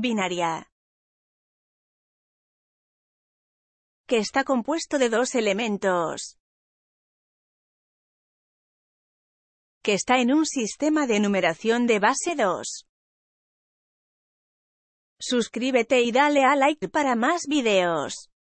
binaria. Que está compuesto de dos elementos. Que está en un sistema de numeración de base 2. Suscríbete y dale a like para más videos.